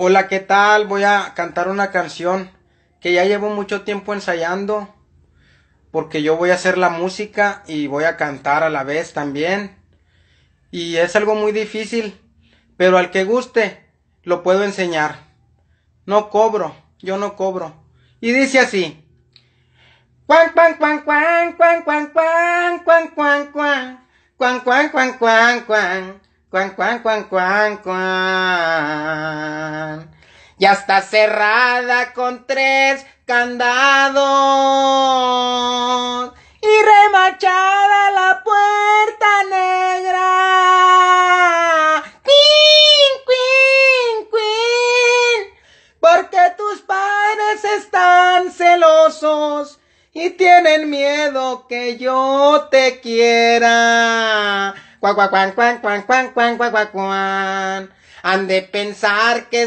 Hola, ¿qué tal? Voy a cantar una canción que ya llevo mucho tiempo ensayando porque yo voy a hacer la música y voy a cantar a la vez también. Y es algo muy difícil, pero al que guste lo puedo enseñar. No cobro, yo no cobro. Y dice así. Cuan cuan cuan cuan cuan cuan cuan cuan cuan cuan cuan cuan cuan cuan cuan cuan cuan cuan cuan cuan ya está cerrada con tres candados y remachada la puerta negra. Queen, queen, queen, porque tus padres están celosos y tienen miedo que yo te quiera. Cuan, cuan, cuan, cuan, cuan, cuan, cuan, cuan, cuan. Han de pensar que